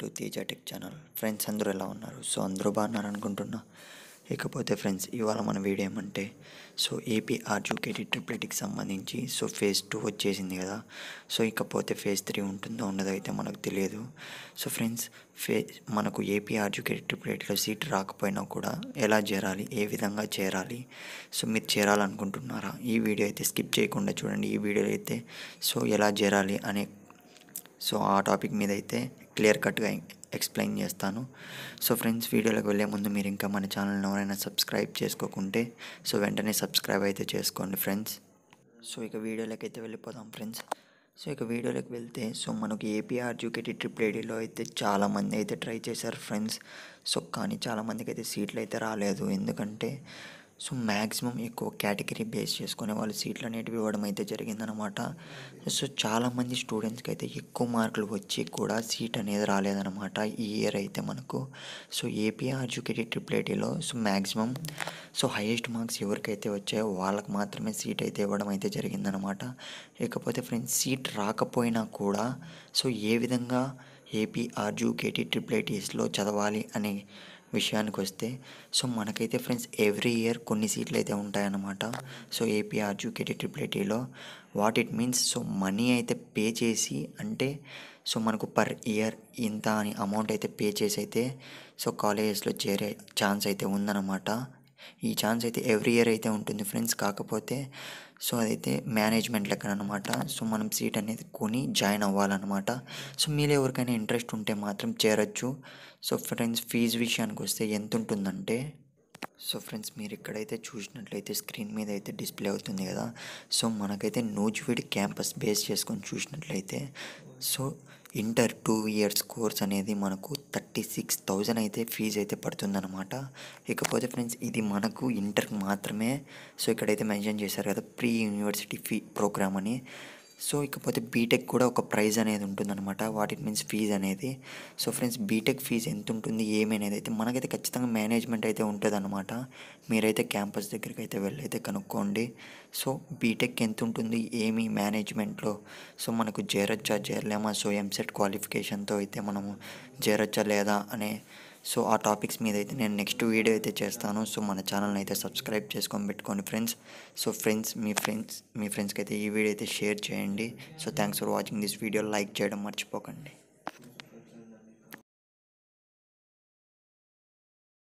to Teja tech channel friends అందరూ ఎలా ఉన్నారు సో అందరూ బాగున్నారు అనుకుంటున్నా ఇకపోతే ఫ్రెండ్స్ ఇవాళ మన వీడియో ఏమంటే సో ఏపీ ఆర్జుకేటీ ట్రిప్లెట్కి సంబంధించి సో ఫేజ్ టూ వచ్చేసింది కదా సో ఇకపోతే ఫేజ్ త్రీ ఉంటుందో ఉండదో అయితే మనకు తెలియదు సో ఫ్రెండ్స్ ఫే మనకు ఏపీ ఆర్జుకేటీ ట్రిప్లెట్లో సీట్ రాకపోయినా కూడా ఎలా చేరాలి ఏ విధంగా చేరాలి సో మీరు చేరాలనుకుంటున్నారా ఈ వీడియో అయితే స్కిప్ చేయకుండా చూడండి ఈ వీడియోలో అయితే సో ఎలా చేరాలి అనే సో ఆ టాపిక్ మీద అయితే క్లియర్ కట్గా ఎక్స్ప్లెయిన్ చేస్తాను సో ఫ్రెండ్స్ వీడియోలోకి వెళ్ళే ముందు మీరు ఇంకా మన ఛానల్ని ఎవరైనా సబ్స్క్రైబ్ చేసుకోకుంటే సో వెంటనే సబ్స్క్రైబ్ అయితే చేసుకోండి ఫ్రెండ్స్ సో ఇక వీడియోలోకి అయితే వెళ్ళిపోదాం ఫ్రెండ్స్ సో ఇక వీడియోలోకి వెళ్తే సో మనకు ఏపీఆర్జుకేటీ ట్రిపుల్ ఐడిలో అయితే చాలామంది అయితే ట్రై చేశారు ఫ్రెండ్స్ సో కానీ చాలామందికి అయితే సీట్లు అయితే రాలేదు ఎందుకంటే సో మ్యాక్సిమం ఎక్కువ కేటగిరీ బేస్ చేసుకునే వాళ్ళు సీట్లు అనేటివి ఇవ్వడం అయితే జరిగిందనమాట సో చాలామంది స్టూడెంట్స్కి అయితే ఎక్కువ మార్కులు వచ్చి కూడా సీట్ అనేది రాలేదనమాట ఈ ఇయర్ అయితే మనకు సో ఏపీ ఎడ్యుకేటెడ్ ట్రిప్లేటీలో so maximum so highest marks ఎవరికైతే వచ్చాయో వాళ్ళకి మాత్రమే సీట్ అయితే ఇవ్వడం అయితే జరిగిందనమాట ఇకపోతే ఫ్రెండ్స్ సీట్ రాకపోయినా కూడా సో ఏ విధంగా ఏపీ ఆర్జూకేటీ ట్రిప్లేటీస్లో చదవాలి అనే విషయానికి వస్తే సో మనకైతే ఫ్రెండ్స్ ఎవ్రీ ఇయర్ కొన్ని సీట్లు అయితే ఉంటాయన్నమాట సో ఏపీ ట్రిపుల్ ఐటీలో what it means so money అయితే పే చేసి అంటే సో మనకు పర్ ఇయర్ ఇంత అని అమౌంట్ అయితే పే చేసి అయితే సో కాలేజెస్లో చేరే ఛాన్స్ అయితే ఉందన్నమాట ఈ ఛాన్స్ అయితే ఎవ్రీ ఇయర్ అయితే ఉంటుంది ఫ్రెండ్స్ కాకపోతే సో అదైతే మేనేజ్మెంట్ లెక్కన అనమాట సో మనం సీట్ అనేది కొని జాయిన్ అవ్వాలన్నమాట సో మీరు ఎవరికైనా ఇంట్రెస్ట్ ఉంటే మాత్రం చేరొచ్చు సో ఫ్రెండ్స్ ఫీజు విషయానికి వస్తే ఎంత ఉంటుందంటే సో ఫ్రెండ్స్ మీరు ఇక్కడైతే చూసినట్లయితే స్క్రీన్ మీద అయితే డిస్ప్లే అవుతుంది కదా సో మనకైతే నూజివీడ్ క్యాంపస్ బేస్ చేసుకొని చూసినట్లయితే so inter two years course అనేది మనకు థర్టీ సిక్స్ థౌజండ్ అయితే ఫీజు అయితే పడుతుందన్నమాట ఇకపోతే ఫ్రెండ్స్ ఇది మనకు ఇంటర్కి మాత్రమే సో ఇక్కడైతే మెన్షన్ చేశారు కదా ప్రీ యూనివర్సిటీ ఫీ ప్రోగ్రామ్ అని సో ఇకపోతే బీటెక్ కూడా ఒక ప్రైజ్ అనేది ఉంటుందన్నమాట వాట్ ఇట్ మీన్స్ ఫీజు అనేది సో ఫ్రెండ్స్ బీటెక్ ఫీజ్ ఎంత ఉంటుంది ఏమైనా అయితే మనకైతే ఖచ్చితంగా మేనేజ్మెంట్ అయితే ఉంటుందన్నమాట మీరైతే క్యాంపస్ దగ్గరికి అయితే వెళ్ళైతే కనుక్కోండి సో బీటెక్ ఎంత ఉంటుంది ఏమి మేనేజ్మెంట్లో సో మనకు జేరచ్చా చేరలేమా సో ఎంసెట్ క్వాలిఫికేషన్తో అయితే మనము చేరొచ్చా లేదా అనే సో ఆ టాపిక్స్ మీద అయితే నేను నెక్స్ట్ వీడియో అయితే చేస్తాను సో మన ఛానల్ని అయితే సబ్స్క్రైబ్ చేసుకొని పెట్టుకోండి ఫ్రెండ్స్ సో ఫ్రెండ్స్ మీ ఫ్రెండ్స్ మీ ఫ్రెండ్స్కి అయితే ఈ వీడియో అయితే షేర్ చేయండి so thanks for watching this video like చేయడం మర్చిపోకండి